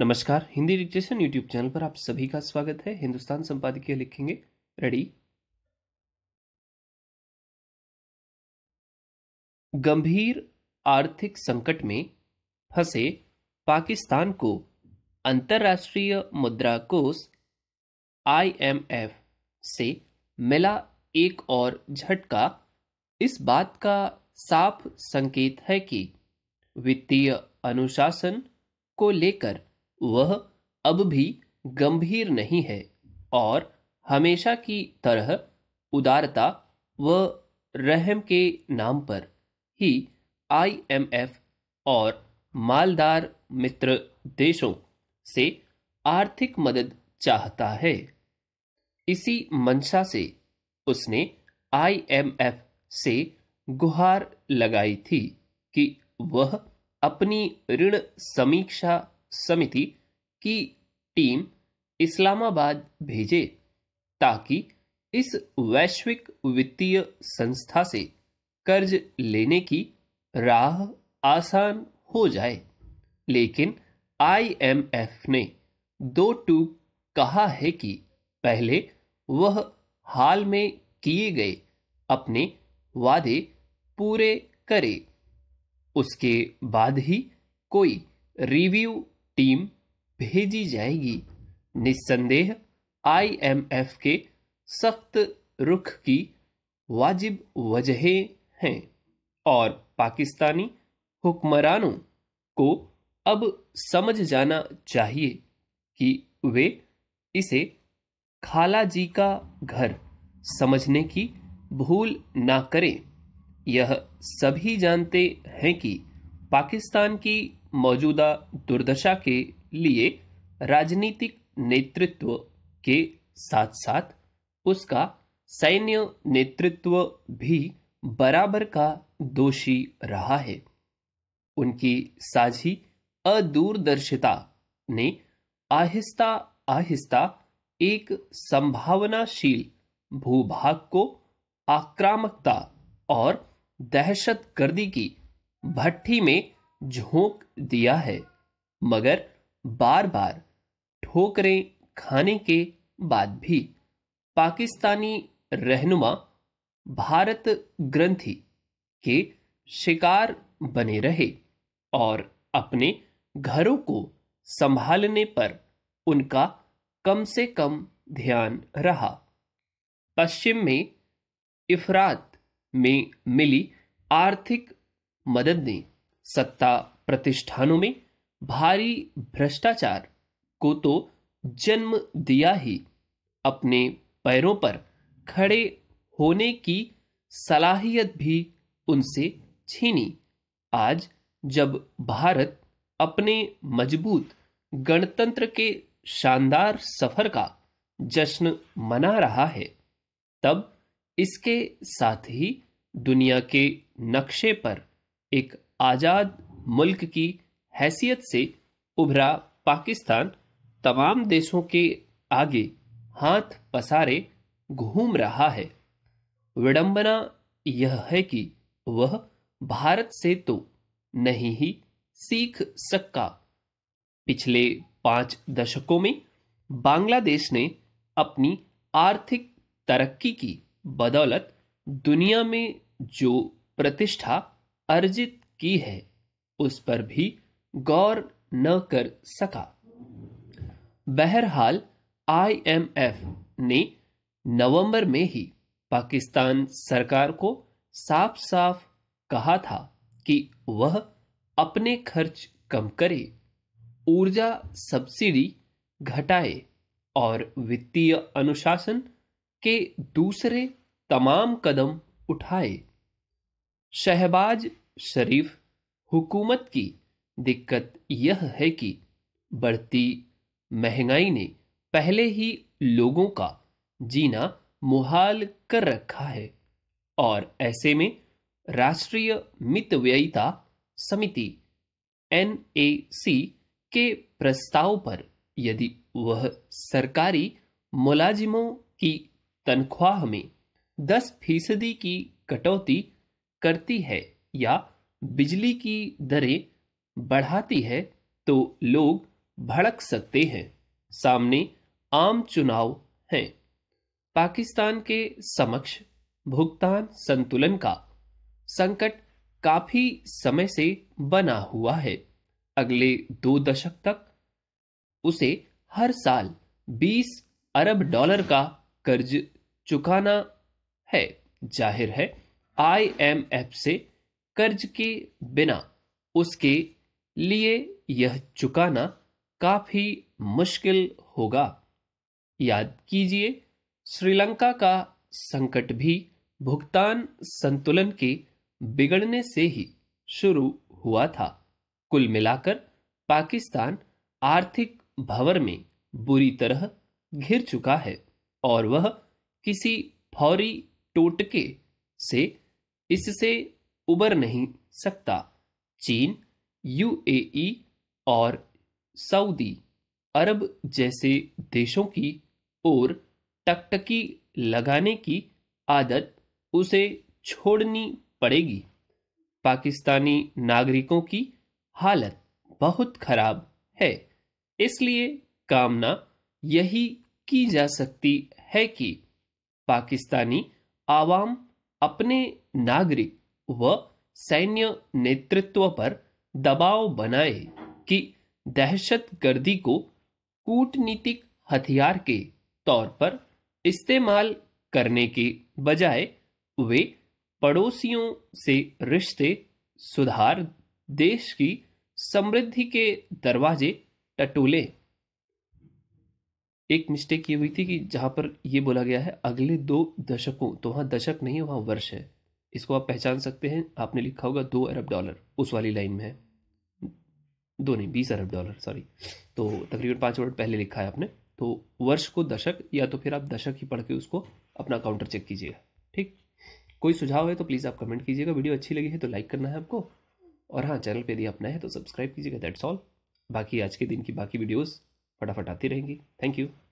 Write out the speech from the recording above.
नमस्कार Hindi dictation YouTube channel पर आप सभी का स्वागत है हिंदुस्तान संपादकीय लिखेंगे रेडी गंभीर आर्थिक संकट में फंसे पाकिस्तान को अंतर्राष्ट्रीय मुद्रा कोष आईएमएफ से मिला एक और झटका इस बात का साफ संकेत है कि वित्तीय अनुशासन को लेकर वह अब भी गंभीर नहीं है और हमेशा की तरह उदारता व रहम के नाम पर ही आईएमएफ और मालदार मित्र देशों से आर्थिक मदद चाहता है इसी मंशा से उसने आईएमएफ से गुहार लगाई थी कि वह अपनी ऋण समीक्षा समिति की टीम इस्लामाबाद भेजे ताकि इस वैश्विक वित्तीय संस्था से कर्ज लेने की राह आसान हो जाए लेकिन आईएमएफ ने दो टू कहा है कि पहले वह हाल में किए गए अपने वादे पूरे करे उसके बाद ही कोई रिव्यू टीम भेजी जाएगी निस्संदेह आईएमएफ के सख्त रुख की वाजिब वजहें हैं और पाकिस्तानी हुक्मरानों को अब समझ जाना चाहिए कि वे इसे खालाजी का घर समझने की भूल ना करें यह सभी जानते हैं कि पाकिस्तान की मौजूदा दुर्दशा के लिए राजनीतिक नेतृत्व के साथ साथ उसका सैन्य नेतृत्व भी बराबर का दोषी रहा है उनकी साझी अदूरदर्शिता ने आहिस्ता आहिस्ता एक संभावनाशील भूभाग को आक्रामकता और दहशत गर्दी की भट्टी में झोंक दिया है मगर बार बार ठोकरें खाने के बाद भी पाकिस्तानी रहनुमा भारत ग्रंथि के शिकार बने रहे और अपने घरों को संभालने पर उनका कम से कम ध्यान रहा पश्चिम में इफरात में मिली आर्थिक मदद ने सत्ता प्रतिष्ठानों में भारी भ्रष्टाचार को तो जन्म दिया ही अपने पैरों पर खड़े होने की सलाहियत भी उनसे छीनी आज जब भारत अपने मजबूत गणतंत्र के शानदार सफर का जश्न मना रहा है तब इसके साथ ही दुनिया के नक्शे पर एक आज़ाद मुल्क की हैसियत से उभरा पाकिस्तान तमाम देशों के आगे हाथ पसारे घूम रहा है विडंबना यह है कि वह भारत से तो नहीं ही सीख सकता पिछले पांच दशकों में बांग्लादेश ने अपनी आर्थिक तरक्की की बदौलत दुनिया में जो प्रतिष्ठा अर्जित की है उस पर भी गौर न कर सका बहरहाल आईएमएफ ने नवंबर में ही पाकिस्तान सरकार को साफ साफ कहा था कि वह अपने खर्च कम करे ऊर्जा सब्सिडी घटाए और वित्तीय अनुशासन के दूसरे तमाम कदम उठाए शहबाज शरीफ हुकूमत की दिक्कत यह है कि बढ़ती महंगाई ने पहले ही लोगों का जीना मुहाल कर रखा है और ऐसे में राष्ट्रीय मितव्ययिता समिति एन के प्रस्ताव पर यदि वह सरकारी मुलाजिमों की तनख्वाह में 10 फीसदी की कटौती करती है या बिजली की दरें बढ़ाती है तो लोग भड़क सकते हैं सामने आम चुनाव हैं पाकिस्तान के समक्ष भुगतान संतुलन का संकट काफी समय से बना हुआ है अगले दो दशक तक उसे हर साल 20 अरब डॉलर का कर्ज चुकाना है जाहिर है आईएमएफ से कर्ज के बिना उसके लिए यह चुकाना काफी मुश्किल होगा याद कीजिए श्रीलंका का संकट भी भुगतान संतुलन के बिगड़ने से ही शुरू हुआ था कुल मिलाकर पाकिस्तान आर्थिक भवर में बुरी तरह घिर चुका है और वह किसी फौरी टोटके से इससे उबर नहीं सकता चीन यूएई और सऊदी अरब जैसे देशों की ओर टकटकी लगाने की आदत उसे छोड़नी पड़ेगी पाकिस्तानी नागरिकों की हालत बहुत खराब है इसलिए कामना यही की जा सकती है कि पाकिस्तानी आवाम अपने नागरिक व सैन्य नेतृत्व पर दबाव बनाए कि दहशत गर्दी को कूटनीतिक हथियार के तौर पर इस्तेमाल करने के बजाय वे पड़ोसियों से रिश्ते सुधार देश की समृद्धि के दरवाजे टटोले एक मिस्टेक ये हुई थी कि जहां पर यह बोला गया है अगले दो दशकों तो वहां दशक नहीं वहां वर्ष है इसको आप पहचान सकते हैं आपने लिखा होगा दो अरब डॉलर उस वाली लाइन में है दो नहीं बीस अरब डॉलर सॉरी तो तकरीबन पाँच वर्ड पहले लिखा है आपने तो वर्ष को दशक या तो फिर आप दशक ही पढ़ के उसको अपना काउंटर चेक कीजिएगा ठीक कोई सुझाव है तो प्लीज़ आप कमेंट कीजिएगा वीडियो अच्छी लगी है तो लाइक करना है आपको और हाँ चैनल पर यदि आप नए हैं तो सब्सक्राइब कीजिएगा दैट्स ऑल बाकी आज के दिन की बाकी वीडियोज़ फटाफट आती रहेंगी थैंक यू